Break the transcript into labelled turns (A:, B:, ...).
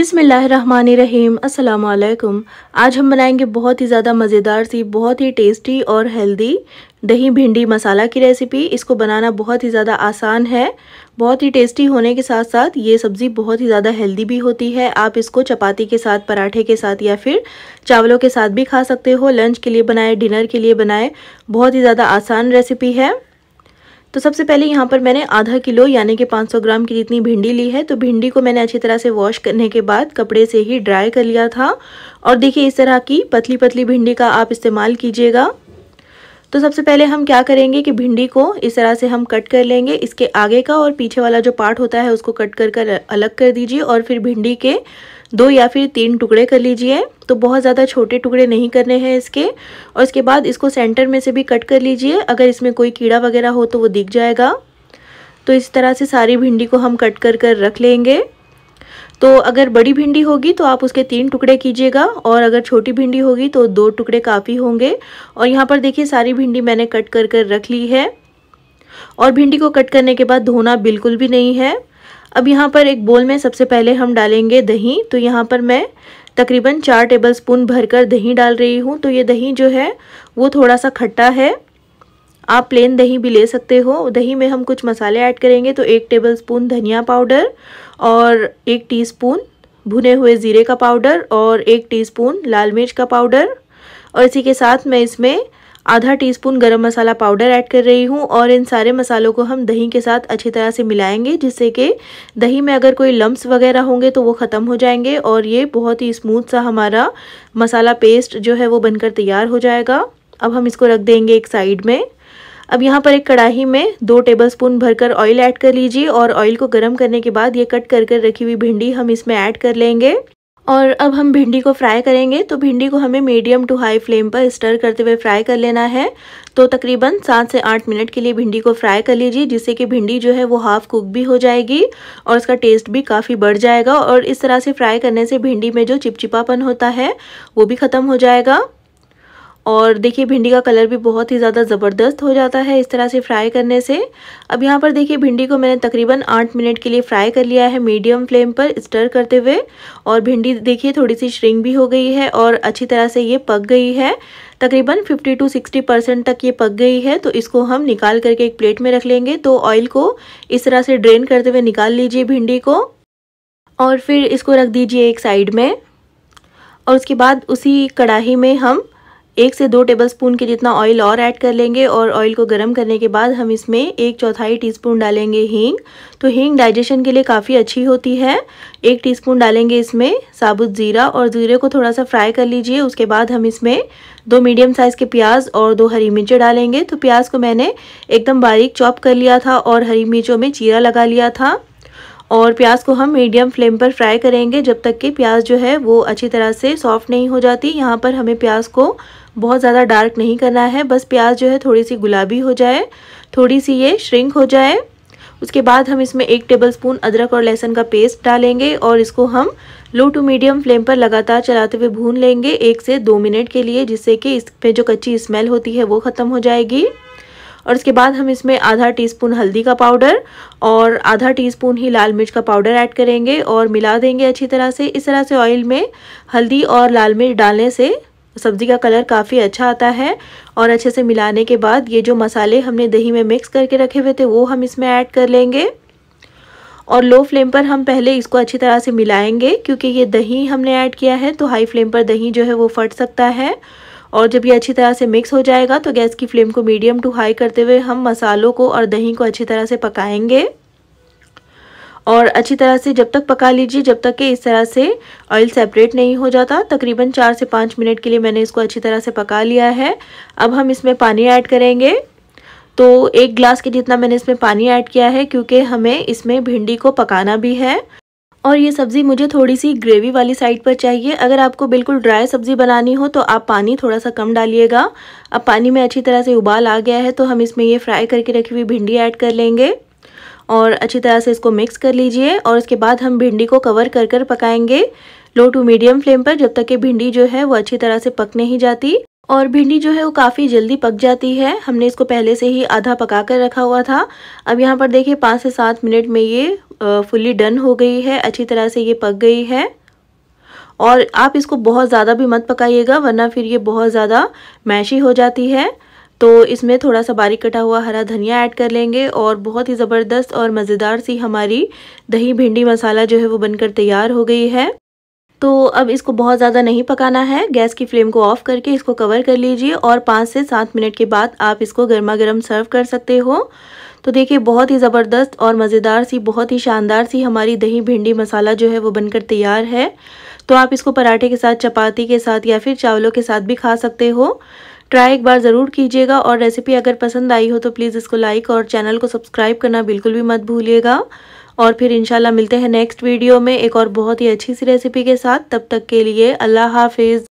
A: बिसमीम अल्लाम आज हम बनाएंगे बहुत ही ज़्यादा मज़ेदार सी बहुत ही टेस्टी और हेल्दी दही भिंडी मसाला की रेसिपी इसको बनाना बहुत ही ज़्यादा आसान है बहुत ही टेस्टी होने के साथ साथ ये सब्ज़ी बहुत ही ज़्यादा हेल्दी भी होती है आप इसको चपाती के साथ पराठे के साथ या फिर चावलों के साथ भी खा सकते हो लंच के लिए बनाए डिनर के लिए बनाए बहुत ही ज़्यादा आसान रेसिपी है तो सबसे पहले यहाँ पर मैंने आधा किलो यानी कि 500 ग्राम की जितनी भिंडी ली है तो भिंडी को मैंने अच्छी तरह से वॉश करने के बाद कपड़े से ही ड्राई कर लिया था और देखिए इस तरह की पतली पतली भिंडी का आप इस्तेमाल कीजिएगा तो सबसे पहले हम क्या करेंगे कि भिंडी को इस तरह से हम कट कर लेंगे इसके आगे का और पीछे वाला जो पार्ट होता है उसको कट कर कर अलग कर दीजिए और फिर भिंडी के दो या फिर तीन टुकड़े कर लीजिए तो बहुत ज़्यादा छोटे टुकड़े नहीं करने हैं इसके और इसके बाद इसको सेंटर में से भी कट कर लीजिए अगर इसमें कोई कीड़ा वगैरह हो तो वो दिख जाएगा तो इस तरह से सारी भिंडी को हम कट कर कर रख लेंगे तो अगर बड़ी भिंडी होगी तो आप उसके तीन टुकड़े कीजिएगा और अगर छोटी भिंडी होगी तो दो टुकड़े काफ़ी होंगे और यहाँ पर देखिए सारी भिंडी मैंने कट कर कर रख ली है और भिंडी को कट करने के बाद धोना बिल्कुल भी नहीं है अब यहाँ पर एक बोल में सबसे पहले हम डालेंगे दही तो यहाँ पर मैं तकरीबन चार टेबल स्पून भरकर दही डाल रही हूँ तो ये दही जो है वो थोड़ा सा खट्टा है आप प्लेन दही भी ले सकते हो दही में हम कुछ मसाले ऐड करेंगे तो एक टेबल स्पून धनिया पाउडर और एक टीस्पून भुने हुए ज़ीरे का पाउडर और एक टीस्पून लाल मिर्च का पाउडर और इसी के साथ मैं इसमें आधा टीस्पून गरम मसाला पाउडर ऐड कर रही हूँ और इन सारे मसालों को हम दही के साथ अच्छी तरह से मिलाएंगे जिससे कि दही में अगर कोई लम्ब्स वगैरह होंगे तो वो ख़त्म हो जाएंगे और ये बहुत ही स्मूथ सा हमारा मसाला पेस्ट जो है वो बनकर तैयार हो जाएगा अब हम इसको रख देंगे एक साइड में अब यहाँ पर एक कढ़ाई में दो टेबलस्पून भरकर ऑयल ऐड कर लीजिए और ऑयल को गर्म करने के बाद ये कट कर कर रखी हुई भिंडी हम इसमें ऐड कर लेंगे और अब हम भिंडी को फ्राई करेंगे तो भिंडी को हमें मीडियम टू हाई फ्लेम पर स्टर करते हुए फ्राई कर लेना है तो तकरीबन सात से आठ मिनट के लिए भिंडी को फ्राई कर लीजिए जिससे कि भिंडी जो है वो हाफ़ कुक भी हो जाएगी और इसका टेस्ट भी काफ़ी बढ़ जाएगा और इस तरह से फ्राई करने से भिंडी में जो चिपचिपापन होता है वो भी ख़त्म हो जाएगा और देखिए भिंडी का कलर भी बहुत ही ज़्यादा ज़बरदस्त हो जाता है इस तरह से फ्राई करने से अब यहाँ पर देखिए भिंडी को मैंने तकरीबन आठ मिनट के लिए फ्राई कर लिया है मीडियम फ्लेम पर स्टर करते हुए और भिंडी देखिए थोड़ी सी श्रिंक भी हो गई है और अच्छी तरह से ये पक गई है तकरीबन 50 टू 60 परसेंट तक ये पक गई है तो इसको हम निकाल करके एक प्लेट में रख लेंगे तो ऑयल को इस तरह से ड्रेन करते हुए निकाल लीजिए भिंडी को और फिर इसको रख दीजिए एक साइड में और उसके बाद उसी कढ़ाही में हम एक से दो टेबलस्पून के जितना ऑयल और ऐड कर लेंगे और ऑयल को गर्म करने के बाद हम इसमें एक चौथाई टीस्पून डालेंगे हींग तो हींग डाइजेशन के लिए काफ़ी अच्छी होती है एक टीस्पून डालेंगे इसमें साबुत ज़ीरा और ज़ीरे को थोड़ा सा फ्राई कर लीजिए उसके बाद हम इसमें दो मीडियम साइज़ के प्याज और दो हरी मिर्चें डालेंगे तो प्याज को मैंने एकदम बारीक चॉप कर लिया था और हरी मिर्चों में चीरा लगा लिया था और प्याज को हम मीडियम फ्लेम पर फ्राई करेंगे जब तक कि प्याज जो है वो अच्छी तरह से सॉफ्ट नहीं हो जाती यहाँ पर हमें प्याज को बहुत ज़्यादा डार्क नहीं करना है बस प्याज जो है थोड़ी सी गुलाबी हो जाए थोड़ी सी ये श्रिंक हो जाए उसके बाद हम इसमें एक टेबलस्पून अदरक और लहसुन का पेस्ट डालेंगे और इसको हम लो टू मीडियम फ्लेम पर लगातार चलाते हुए भून लेंगे एक से दो मिनट के लिए जिससे कि इसमें जो कच्ची स्मेल होती है वो ख़त्म हो जाएगी और इसके बाद हम इसमें आधा टीस्पून हल्दी का पाउडर और आधा टीस्पून ही लाल मिर्च का पाउडर ऐड करेंगे और मिला देंगे अच्छी तरह से इस तरह से ऑयल में हल्दी और लाल मिर्च डालने से सब्ज़ी का कलर काफ़ी अच्छा आता है और अच्छे से मिलाने के बाद ये जो मसाले हमने दही में मिक्स करके रखे हुए थे वो हम इसमें ऐड कर लेंगे और लो फ्लेम पर हम पहले इसको अच्छी तरह से मिलाएंगे क्योंकि ये दही हमने ऐड किया है तो हाई फ्लेम पर दही जो है वो फट सकता है और जब ये अच्छी तरह से मिक्स हो जाएगा तो गैस की फ्लेम को मीडियम टू हाई करते हुए हम मसालों को और दही को अच्छी तरह से पकाएंगे और अच्छी तरह से जब तक पका लीजिए जब तक कि इस तरह से ऑयल सेपरेट नहीं हो जाता तकरीबन चार से पाँच मिनट के लिए मैंने इसको अच्छी तरह से पका लिया है अब हम इसमें पानी ऐड करेंगे तो एक ग्लास के जितना मैंने इसमें पानी ऐड किया है क्योंकि हमें इसमें भिंडी को पकाना भी है और ये सब्ज़ी मुझे थोड़ी सी ग्रेवी वाली साइड पर चाहिए अगर आपको बिल्कुल ड्राई सब्ज़ी बनानी हो तो आप पानी थोड़ा सा कम डालिएगा अब पानी में अच्छी तरह से उबाल आ गया है तो हम इसमें ये फ्राई करके रखी हुई भिंडी ऐड कर लेंगे और अच्छी तरह से इसको मिक्स कर लीजिए और उसके बाद हम भिंडी को कवर कर कर पकाएंगे लो टू मीडियम फ्लेम पर जब तक कि भिंडी जो है वो अच्छी तरह से पक नहीं जाती और भिंडी जो है वो काफ़ी जल्दी पक जाती है हमने इसको पहले से ही आधा पका कर रखा हुआ था अब यहाँ पर देखिए पाँच से सात मिनट में ये फुल्ली डन हो गई है अच्छी तरह से ये पक गई है और आप इसको बहुत ज़्यादा भी मत पकाइएगा वरना फिर ये बहुत ज़्यादा मैशी हो जाती है तो इसमें थोड़ा सा बारीक कटा हुआ हरा धनिया ऐड कर लेंगे और बहुत ही ज़बरदस्त और मज़ेदार सी हमारी दही भिंडी मसाला जो है वो बनकर तैयार हो गई है तो अब इसको बहुत ज़्यादा नहीं पकाना है गैस की फ्लेम को ऑफ करके इसको कवर कर लीजिए और पाँच से सात मिनट के बाद आप इसको गर्मा गर्म सर्व कर सकते हो तो देखिए बहुत ही ज़बरदस्त और मज़ेदार सी बहुत ही शानदार सी हमारी दही भिंडी मसाला जो है वो बनकर तैयार है तो आप इसको पराठे के साथ चपाती के साथ या फिर चावलों के साथ भी खा सकते हो ट्राई एक बार ज़रूर कीजिएगा और रेसिपी अगर पसंद आई हो तो प्लीज़ इसको लाइक और चैनल को सब्सक्राइब करना बिल्कुल भी मत भूलिएगा और फिर इंशाल्लाह मिलते हैं नेक्स्ट वीडियो में एक और बहुत ही अच्छी सी रेसिपी के साथ तब तक के लिए अल्लाह हाफिज़